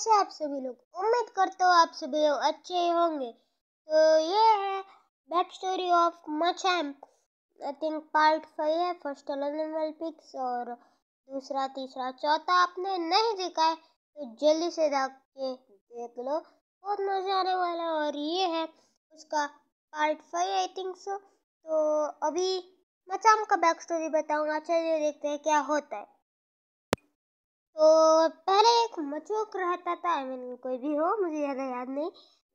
कैसे आप सभी लोग उम्मीद करते हो आप सभी लोग अच्छे ही होंगे तो ये है back story of amp I think part five है फर्स्ट एलेवन पिक्स और दूसरा तीसरा चौथा आपने नहीं देखा है तो जल्दी से जाग के देख लो बहुत मज़ा आने वाला है और ये है उसका part five I think so तो अभी मचाम का बैक स्टोरी बताऊँगा चलिए देखते हैं क्या होता है तो पहले एक मचोक रहता था आई मीन कोई भी हो मुझे ज़्यादा याद नहीं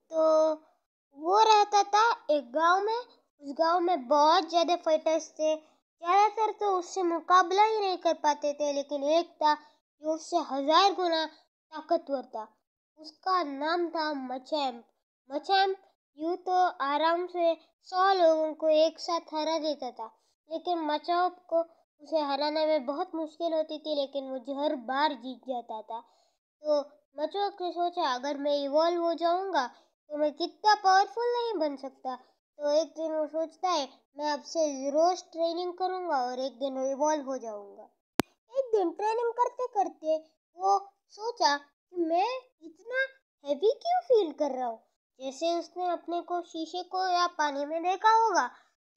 तो वो रहता था एक गांव में उस गांव में बहुत ज़्यादा फाइटर्स थे ज़्यादातर तो उससे मुकाबला ही नहीं कर पाते थे लेकिन एक था जो उससे हज़ार गुना ताकतवर था उसका नाम था मचैम्प मचैम्प यूँ तो आराम से सौ लोगों को एक साथ हरा देता था लेकिन मचौप को उसे हराने में बहुत मुश्किल होती थी लेकिन वो हर बार जीत जाता था तो मचोक ने सोचा अगर मैं इवॉल्व हो जाऊंगा तो मैं कितना पावरफुल नहीं बन सकता तो एक दिन वो सोचता है मैं अब से रोज ट्रेनिंग करूंगा और एक दिन वो इवॉल्व हो जाऊंगा एक दिन ट्रेनिंग करते करते वो सोचा कि मैं इतना हैवी क्यों फील कर रहा हूँ जैसे उसने अपने को शीशे को या पानी में देखा होगा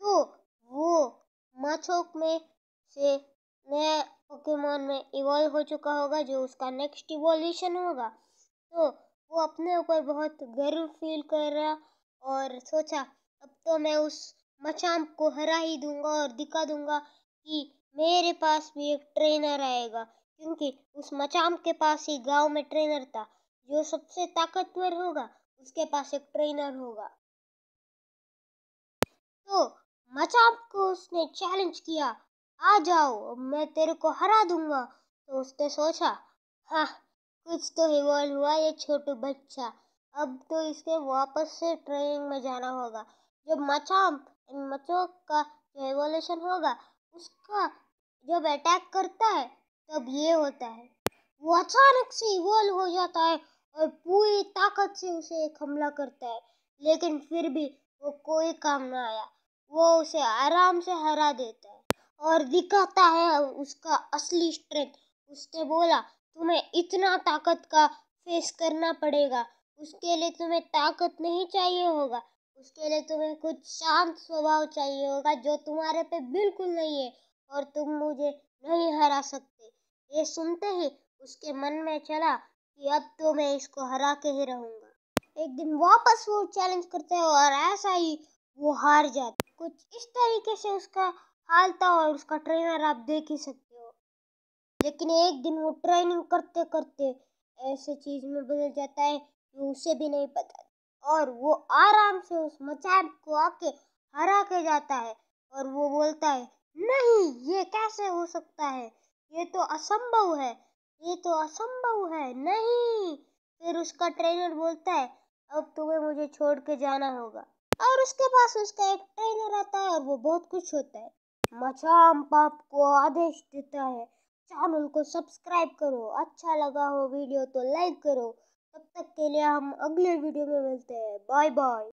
तो वो मचोक में से नया पोकेमोन में इवॉल्व हो चुका होगा जो उसका नेक्स्ट इवोल्यूशन होगा तो वो अपने ऊपर बहुत गर्व फील कर रहा और सोचा अब तो मैं उस मचाम को हरा ही दूंगा और दिखा दूंगा कि मेरे पास भी एक ट्रेनर आएगा क्योंकि उस मचाम के पास ही गांव में ट्रेनर था जो सबसे ताकतवर होगा उसके पास एक ट्रेनर होगा तो मचाम को उसने चैलेंज किया आ जाओ मैं तेरे को हरा दूंगा तो उसने सोचा हाँ कुछ तो इवॉल्व हुआ ये छोटू बच्चा अब तो इसके वापस से ट्रेनिंग में जाना होगा जब मचाम इन मचों का जो होगा उसका जब अटैक करता है तब ये होता है वो अचानक से इवॉल्व हो जाता है और पूरी ताकत से उसे एक हमला करता है लेकिन फिर भी वो कोई काम ना आया वो उसे आराम से हरा देता है और दिखाता है उसका असली स्ट्रेंथ उसने बोला तुम्हें इतना ताकत का फेस करना पड़ेगा उसके लिए तुम्हें ताकत नहीं चाहिए होगा उसके लिए तुम्हें कुछ शांत स्वभाव चाहिए होगा जो तुम्हारे पे बिल्कुल नहीं है और तुम मुझे नहीं हरा सकते ये सुनते ही उसके मन में चला कि अब तो मैं इसको हरा के ही रहूँगा एक दिन वापस वो चैलेंज करते हैं और ऐसा ही वो हार जाते कुछ इस तरीके से उसका हाल था और उसका ट्रेनर आप देख ही सकते हो लेकिन एक दिन वो ट्रेनिंग करते करते ऐसे चीज़ में बदल जाता है जो उसे भी नहीं पता और वो आराम से उस मचाब को आके हरा के जाता है और वो बोलता है नहीं ये कैसे हो सकता है ये तो असंभव है ये तो असंभव है नहीं फिर उसका ट्रेनर बोलता है अब तुम्हें मुझे छोड़ के जाना होगा और उसके पास उसका एक ट्रेनर आता है और वो बहुत खुश होता है मचाम पाप को आदेश देता है चैनल को सब्सक्राइब करो अच्छा लगा हो वीडियो तो लाइक करो तब तक के लिए हम अगले वीडियो में मिलते हैं बाय बाय